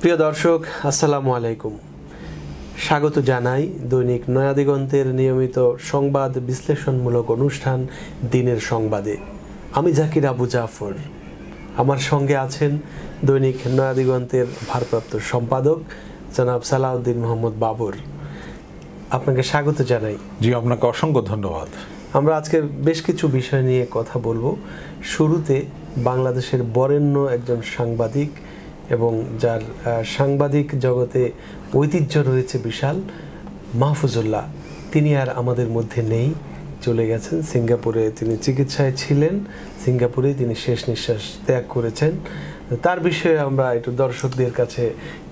প্রিয় দর্শক আসসালামু আলাইকুম স্বাগত জানাই দৈনিক নয়াদিগন্তের নিয়মিত সংবাদ বিশ্লেষণমূলক অনুষ্ঠান দিনের সংবাদে আমি জাকির আবু জাফর আমার সঙ্গে আছেন দৈনিক নয়াদিগন্তের ভারপ্রাপ্ত সম্পাদক জনাব সালাউদ্দিন মোহাম্মদ বাবর আপনাকে স্বাগত জানাই জি আপনাকে অসংখ্য ধন্যবাদ আমরা আজকে বেশ কিছু বিষয় নিয়ে কথা বলবো শুরুতে বাংলাদেশের বরেণ্য একজন সাংবাদিক এবং যার সাংবাদিক জগতে ঐতিহ্য রয়েছে বিশাল মাহফুজুল্লাহ তিনি আর আমাদের মধ্যে নেই চলে গেছেন সিঙ্গাপুরে তিনি চিকিৎসায় ছিলেন সিঙ্গাপুরে তিনি শেষ নিঃশ্বাস ত্যাগ করেছেন তার বিষয়ে আমরা একটু দর্শকদের কাছে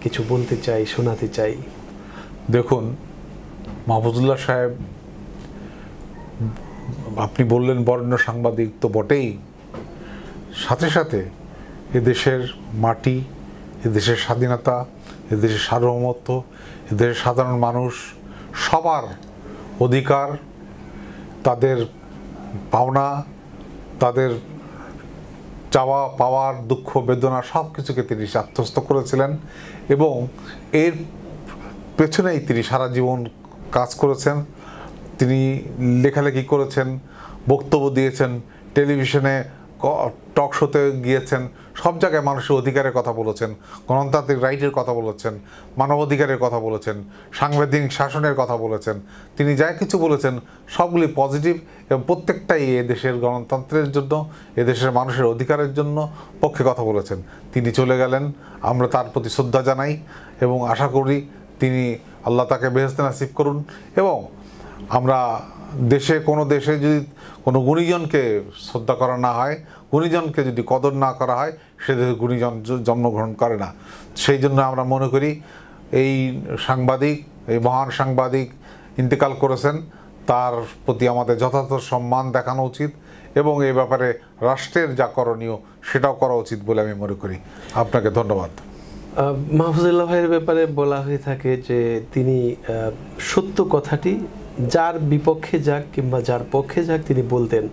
কিছু বলতে চাই শোনাতে চাই দেখুন মাহফুজুল্লাহ সাহেব আপনি বললেন বর্ণ সাংবাদিক তো বটেই সাথে সাথে এদেশের মাটি এদেশের স্বাধীনতা এদেশের সার্বভৌমত্ব এদেশের সাধারণ মানুষ সবার অধিকার তাদের পাওনা তাদের চাওয়া পাওয়ার দুঃখ বেদনা সব কিছুকে তিনি আত্মস্থ করেছিলেন এবং এর পেছনেই তিনি সারা জীবন কাজ করেছেন তিনি লেখালেখি করেছেন বক্তব্য দিয়েছেন টেলিভিশনে টক শোতে গিয়েছেন সব জায়গায় মানুষের অধিকারের কথা বলেছেন গণতান্ত্রিক রাইটের কথা বলেছেন মানবাধিকারের কথা বলেছেন সাংবিধানিক শাসনের কথা বলেছেন তিনি যা কিছু বলেছেন সবগুলি পজিটিভ এবং প্রত্যেকটাই দেশের গণতন্ত্রের জন্য এদেশের মানুষের অধিকারের জন্য পক্ষে কথা বলেছেন তিনি চলে গেলেন আমরা তার প্রতি শ্রদ্ধা জানাই এবং আশা করি তিনি আল্লাহ তাকে বেহস্তে নাসিব করুন এবং আমরা দেশে কোনো দেশে যদি কোনো গুণীজনকে শ্রদ্ধা করা না হয় গুণীজনকে যদি কদর না করা হয় সে দেশে গুণীজন জন্মগ্রহণ করে না সেই জন্য আমরা মনে করি এই সাংবাদিক এই মহান সাংবাদিক ইন্তেকাল করেছেন তার প্রতি আমাদের যথাযথ সম্মান দেখানো উচিত এবং এ ব্যাপারে রাষ্ট্রের যা করণীয় সেটাও করা উচিত বলে আমি মনে করি আপনাকে ধন্যবাদ মাহফুজুল্লাহ ভাইয়ের ব্যাপারে বলা হয়ে থাকে যে তিনি সত্য কথাটি যার বিপক্ষে যাক কিংবা যার পক্ষে যাক তিনি বলতেন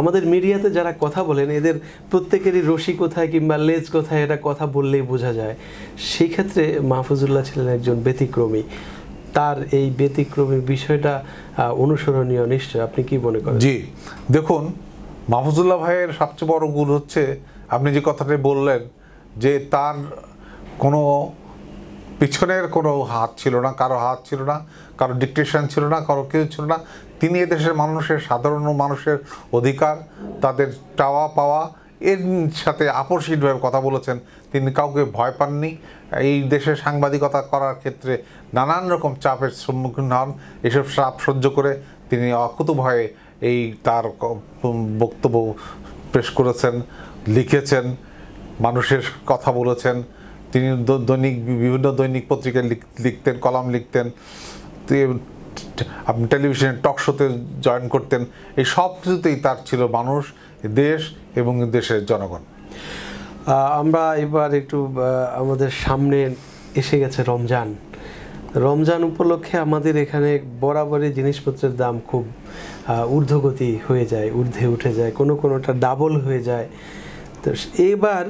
আমাদের মিডিয়াতে যারা কথা বলেন এদের প্রত্যেকেরই রশি কোথায় কিংবা লেজ কোথায় এটা কথা বললেই বোঝা যায় সেই ক্ষেত্রে মাহফুজুল্লাহ ছিলেন একজন ব্যতিক্রমী তার এই ব্যতিক্রমী বিষয়টা অনুসরণীয় নিশ্চয় আপনি কি মনে করেন জি দেখুন মাহফুজুল্লাহ ভাইয়ের সবচেয়ে বড় গুণ হচ্ছে আপনি যে কথাটি বললেন যে তার কোনো পিছনের কোনো হাত ছিল না কারো হাত ছিল না কারো ডিকটেশন ছিল না কারো কেউ ছিল না তিনি এদেশের মানুষের সাধারণ মানুষের অধিকার তাদের চাওয়া পাওয়া এর সাথে আপসহীনভাবে কথা বলেছেন তিনি কাউকে ভয় পাননি এই দেশে সাংবাদিকতা করার ক্ষেত্রে নানান রকম চাপের সম্মুখীন হন এসব চাপ সহ্য করে তিনি অকুত ভয়ে এই তার বক্তব্য পেশ করেছেন লিখেছেন মানুষের কথা বলেছেন তিনি দৈনিক বিভিন্ন দৈনিক পত্রিকায় লিখতেন কলাম লিখতেন আপনি টেলিভিশনে টক শোতে জয়েন করতেন এই সব কিছুতেই তার ছিল মানুষ দেশ এবং দেশের জনগণ আমরা এবার একটু আমাদের সামনে এসে গেছে রমজান রমজান উপলক্ষে আমাদের এখানে বরাবরই জিনিসপত্রের দাম খুব ঊর্ধ্বগতি হয়ে যায় ঊর্ধ্বে উঠে যায় কোনো কোনোটা ডাবল হয়ে যায় তো এবার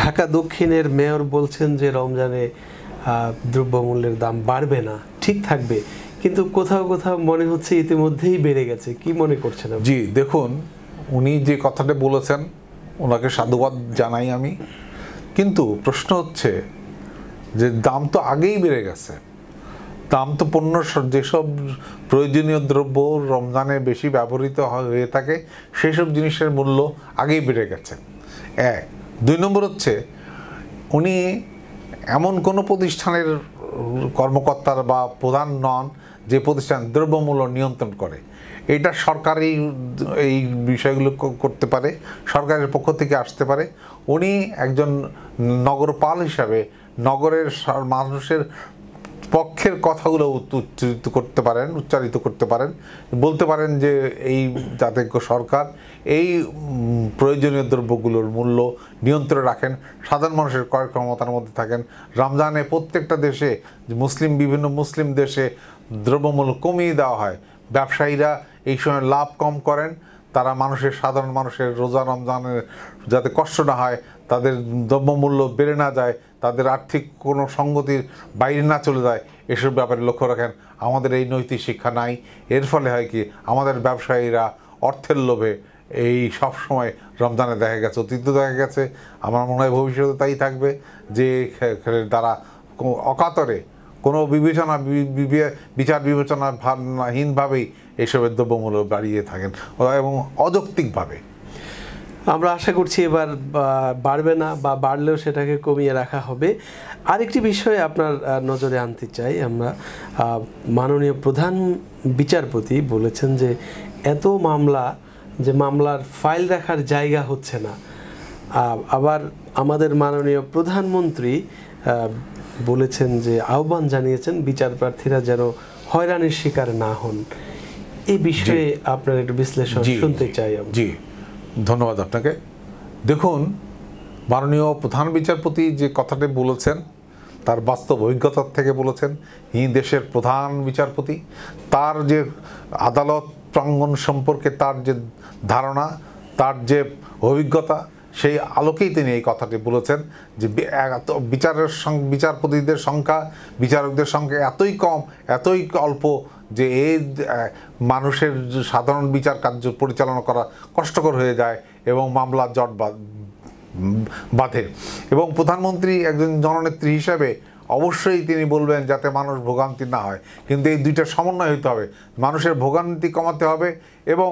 ঢাকা দক্ষিণের মেয়র বলছেন যে রমজানে দ্রব্যমূল্যের দাম বাড়বে না ঠিক থাকবে কিন্তু কোথাও কোথাও মনে হচ্ছে ইতিমধ্যেই বেড়ে গেছে কি মনে করছেন জি দেখুন উনি যে কথাটা বলেছেন ওনাকে সাধুবাদ জানাই আমি কিন্তু প্রশ্ন হচ্ছে যে দাম তো আগেই বেড়ে গেছে দাম তো পণ্য যেসব প্রয়োজনীয় দ্রব্য রমজানে বেশি ব্যবহৃত হয়ে থাকে সেসব জিনিসের মূল্য আগেই বেড়ে গেছে এক দুই নম্বর হচ্ছে উনি এমন কোনো প্রতিষ্ঠানের কর্মকর্তার বা প্রধান নন যে প্রতিষ্ঠান দ্রব্যমূল্য নিয়ন্ত্রণ করে এটা সরকারি এই বিষয়গুলো করতে পারে সরকারের পক্ষ থেকে আসতে পারে উনি একজন নগরপাল হিসাবে নগরের মানুষের পক্ষের কথাগুলো উচ্চারিত করতে পারেন উচ্চারিত করতে পারেন বলতে পারেন যে এই জাতীয় সরকার এই প্রয়োজনীয় দ্রব্যগুলোর মূল্য নিয়ন্ত্রণে রাখেন সাধারণ মানুষের ক্রয় ক্ষমতার মধ্যে থাকেন রমজানে প্রত্যেকটা দেশে মুসলিম বিভিন্ন মুসলিম দেশে দ্রব্যমূল্য কমিয়ে দেওয়া হয় ব্যবসায়ীরা এই সময় লাভ কম করেন তারা মানুষের সাধারণ মানুষের রোজা রমজানের যাতে কষ্ট না হয় তাদের দ্রব্যমূল্য বেড়ে না যায় তাদের আর্থিক কোনো সঙ্গতির বাইরে না চলে যায় এসব ব্যাপারে লক্ষ্য রাখেন আমাদের এই নৈতিক শিক্ষা নাই এর ফলে হয় কি আমাদের ব্যবসায়ীরা অর্থের লোভে এই সব সময় রমজানে দেখা গেছে অতীত দেখা গেছে আমার মনে হয় ভবিষ্যতে তাই থাকবে যে দ্বারা অকাতরে কোনো বিবেচনা বিচার বিবেচনা ভাবনাহীনভাবেই এইসবের দ্রব্যমূল্য বাড়িয়ে থাকেন এবং অযৌক্তিকভাবে আমরা আশা করছি এবার বাড়বে না বা বাড়লেও সেটাকে কমিয়ে রাখা হবে আরেকটি বিষয়ে আপনার নজরে আনতে চাই আমরা মাননীয় প্রধান বিচারপতি বলেছেন যে এত মামলা যে মামলার ফাইল রাখার জায়গা হচ্ছে না আবার আমাদের মাননীয় প্রধানমন্ত্রী বলেছেন যে আহ্বান জানিয়েছেন বিচার প্রার্থীরা যেন হয়রানির শিকার না হন এই বিষয়ে আপনার একটু বিশ্লেষণ শুনতে চাই জি ধন্যবাদ আপনাকে দেখুন মাননীয় প্রধান বিচারপতি যে কথাটি বলেছেন তার বাস্তব অভিজ্ঞতার থেকে বলেছেন ই দেশের প্রধান বিচারপতি তার যে আদালত প্রাঙ্গণ সম্পর্কে তার যে ধারণা তার যে অভিজ্ঞতা সেই আলোকেই তিনি এই কথাটি বলেছেন যে বিচারের বিচারপতিদের সংখ্যা বিচারকদের সংখ্যা এতই কম এতই অল্প যে এই মানুষের সাধারণ বিচার কার্য পরিচালনা করা কষ্টকর হয়ে যায় এবং মামলা জট বাঁধে এবং প্রধানমন্ত্রী একজন জননেত্রী হিসাবে অবশ্যই তিনি বলবেন যাতে মানুষ ভোগান্তি না হয় কিন্তু এই দুইটা সমন্বয় হতে হবে মানুষের ভোগান্তি কমাতে হবে এবং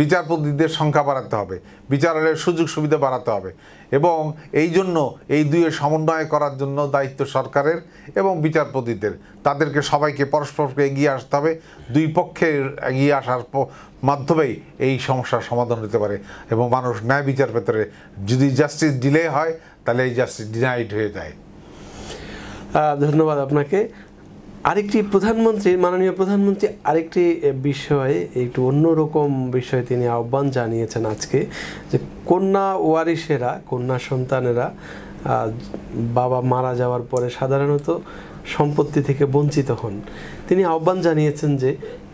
বিচারপতিদের সংখ্যা বাড়াতে হবে বিচারালয়ের সুযোগ সুবিধা বাড়াতে হবে এবং এই জন্য এই দুয়ের সমন্বয় করার জন্য দায়িত্ব সরকারের এবং বিচারপতিদের তাদেরকে সবাইকে পরস্পরকে এগিয়ে আসতে হবে দুই পক্ষের এগিয়ে আসার মাধ্যমেই এই সমস্যার সমাধান হতে পারে এবং মানুষ ন্যায় বিচার ভেতরে যদি জাস্টিস ডিলে হয় তাহলে এই জাস্টিস ডিনাইড হয়ে যায় ধন্যবাদ আপনাকে আরেকটি প্রধানমন্ত্রী মাননীয় প্রধানমন্ত্রী আরেকটি বিষয়ে একটু অন্যরকম বিষয়ে তিনি আহ্বান জানিয়েছেন আজকে যে কন্যা ওয়ারিসেরা কন্যা সন্তানেরা বাবা মারা যাওয়ার পরে সাধারণত সম্পত্তি থেকে বঞ্চিত হন তিনি আহ্বান জানিয়েছেন যে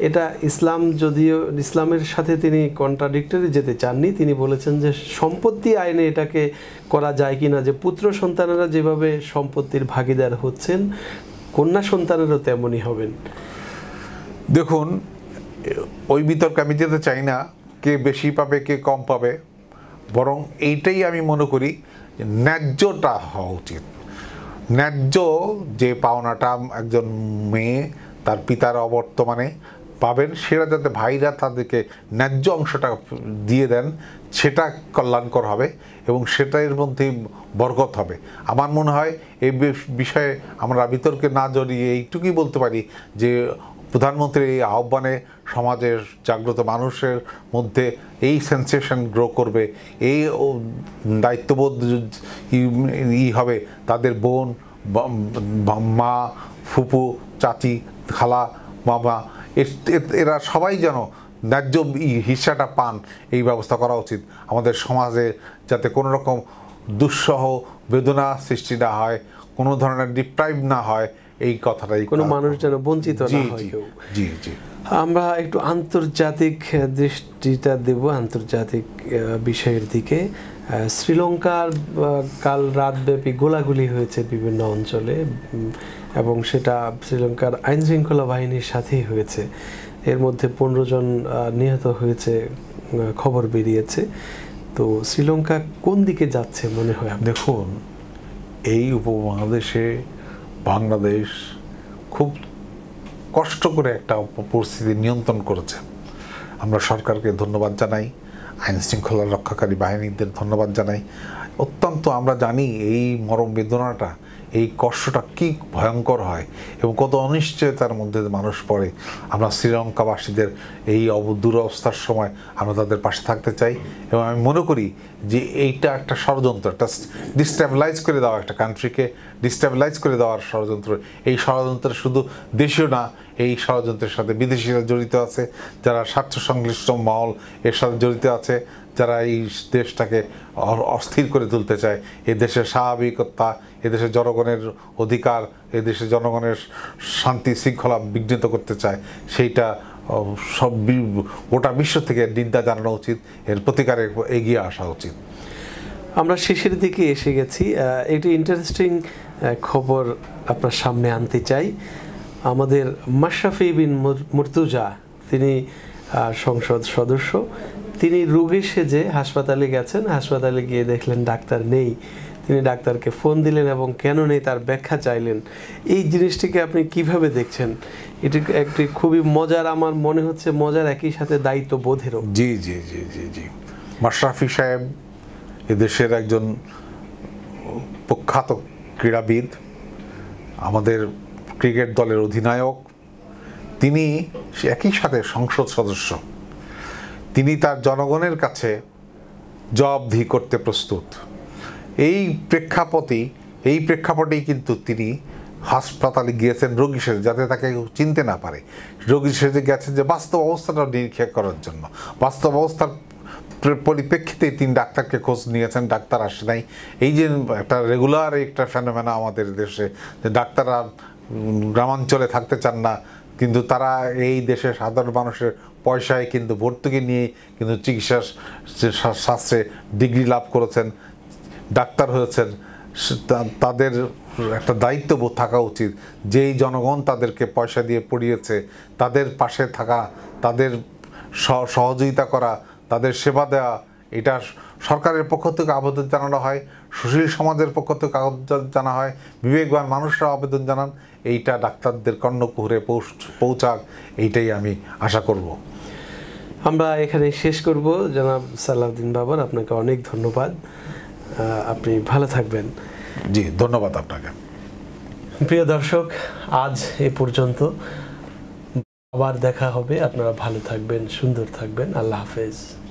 এটা ইসলাম যদিও ইসলামের সাথে তিনি কন্ট্রাডিক্টরি যেতে চাননি তিনি বলেছেন যে সম্পত্তি আইনে এটাকে করা যায় কি না যে পুত্র সন্তানেরা যেভাবে সম্পত্তির ভাগিদার হচ্ছেন কন্যা সন্তানেরও তেমনই হবেন দেখুন ওই বিতর্ক আমি যেতে চাই না কে বেশি পাবে কে কম পাবে বরং এইটাই আমি মনে করি ন্যায্যটা হওয়া উচিত ন্যায্য যে পাওনাটা একজন মেয়ে তার পিতার অবর্তমানে পাবেন সেটা যাতে ভাইরা তাদেরকে ন্যায্য অংশটা দিয়ে দেন সেটা কল্যাণকর হবে এবং সেটার মধ্যে বরকত হবে আমার মনে হয় এই বিষয়ে আমরা বিতর্কে না জড়িয়ে এইটুকুই বলতে পারি যে প্রধানমন্ত্রীর এই আহ্বানে সমাজের জাগ্রত মানুষের মধ্যে এই সেন্সেশন গ্রো করবে এই দায়িত্ববোধ ই হবে তাদের বোন মা ফুপু চাচি খালা মামা এরা সবাই যেন ন্যায্য হিসাটা পান এই ব্যবস্থা করা উচিত আমাদের সমাজে যাতে কোনো রকম দুঃসহ বেদনা সৃষ্টি না হয় কোনো ধরনের ডিপ্রাইভ না হয় এই কথাটাই কোনো মানুষ যেন বঞ্চিত না হয় জি জি আমরা একটু আন্তর্জাতিক দৃষ্টিটা দেব আন্তর্জাতিক বিষয়ের দিকে শ্রীলঙ্কার কাল রাতব্যাপী গোলাগুলি হয়েছে বিভিন্ন অঞ্চলে এবং সেটা শ্রীলঙ্কার আইনশৃঙ্খলা বাহিনীর সাথেই হয়েছে এর মধ্যে পনেরো জন নিহত হয়েছে খবর বেরিয়েছে তো শ্রীলঙ্কা কোন দিকে যাচ্ছে মনে হয় দেখুন এই উপমহাদেশে বাংলাদেশ খুব কষ্ট করে একটা পরিস্থিতি নিয়ন্ত্রণ করেছে আমরা সরকারকে ধন্যবাদ জানাই আইন রক্ষাকারী বাহিনীদের ধন্যবাদ জানাই অত্যন্ত আমরা জানি এই মরম বেদনাটা এই কষ্টটা কি ভয়ঙ্কর হয় এবং কত অনিশ্চয়তার মধ্যে মানুষ পড়ে আমরা শ্রীলঙ্কাবাসীদের এই দুরবস্থার সময় আমরা তাদের পাশে থাকতে চাই এবং আমি মনে করি যে এইটা একটা ষড়যন্ত্র একটা ডিস্টেবিলাইজ করে দেওয়া একটা কান্ট্রিকে ডিস্টেবিলাইজ করে দেওয়ার ষড়যন্ত্র এই ষড়যন্ত্র শুধু দেশীয় না এই ষড়যন্ত্রের সাথে বিদেশিরা জড়িত আছে যারা স্বার্থ সংশ্লিষ্ট মহল এর সাথে জড়িত আছে যারা এই দেশটাকে অস্থির করে তুলতে চায় এই দেশের স্বাভাবিকতা এদেশের জনগণের অধিকার এদেশের জনগণের শান্তি শৃঙ্খলা বিঘ্নিত করতে চায় সেইটা সব গোটা বিশ্ব থেকে নিন্দা জানানো উচিত এর প্রতিকারে এগিয়ে আসা উচিত আমরা শেষের দিকে এসে গেছি একটি ইন্টারেস্টিং খবর আপনার সামনে আনতে চাই আমাদের মাশরাফি বিন মুর্তুজা তিনি সংসদ সদস্য তিনি রুগী সেজে হাসপাতালে গেছেন হাসপাতালে গিয়ে দেখলেন ডাক্তার নেই তিনি ডাক্তারকে ফোন দিলেন এবং কেন নেই তার ব্যাখ্যা চাইলেন এই জিনিসটিকে আপনি কিভাবে দেখছেন এটি একটি খুবই মজার আমার মনে হচ্ছে মজার একই সাথে দায়িত্ব বোধেরও জি জি জি জি জি মাশরাফি সাহেব এদেশের একজন প্রখ্যাত ক্রীড়াবিদ আমাদের ক্রিকেট দলের অধিনায়ক তিনি একই সাথে সংসদ সদস্য তিনি তার জনগণের কাছে জবাবধি করতে প্রস্তুত এই প্রেক্ষাপটে এই প্রেক্ষাপটেই কিন্তু তিনি হাসপাতালে গিয়েছেন রোগী সেজে যাতে তাকে চিনতে না পারে রোগী সেজে গেছেন যে বাস্তব অবস্থাটা নিরীক্ষা করার জন্য বাস্তব অবস্থার পরিপ্রেক্ষিতে তিনি ডাক্তারকে খোঁজ নিয়েছেন ডাক্তার আসে নাই এই যে একটা রেগুলার একটা ফেনোমেনা আমাদের দেশে যে ডাক্তাররা গ্রামাঞ্চলে থাকতে চান না কিন্তু তারা এই দেশে সাধারণ মানুষের পয়সায় কিন্তু ভর্তুকি নিয়ে কিন্তু চিকিৎসা শাস্ত্রে ডিগ্রি লাভ করেছেন ডাক্তার হয়েছেন তাদের একটা দায়িত্ববোধ থাকা উচিত যেই জনগণ তাদেরকে পয়সা দিয়ে পড়িয়েছে তাদের পাশে থাকা তাদের সহযোগিতা করা তাদের সেবা দেওয়া এটা সরকারের পক্ষ থেকে আবেদন জানানো হয় সুশীল সমাজের পক্ষ থেকে কাগজ জানা হয় বিবেকবান মানুষরা আবেদন জানান এইটা ডাক্তারদের কর্ণকুহরে পৌঁছাক এইটাই আমি আশা করব আমরা এখানে শেষ করব জনাব সালাউদ্দিন বাবর আপনাকে অনেক ধন্যবাদ আপনি ভালো থাকবেন জি ধন্যবাদ আপনাকে প্রিয় দর্শক আজ এ পর্যন্ত আবার দেখা হবে আপনারা ভালো থাকবেন সুন্দর থাকবেন আল্লাহ হাফেজ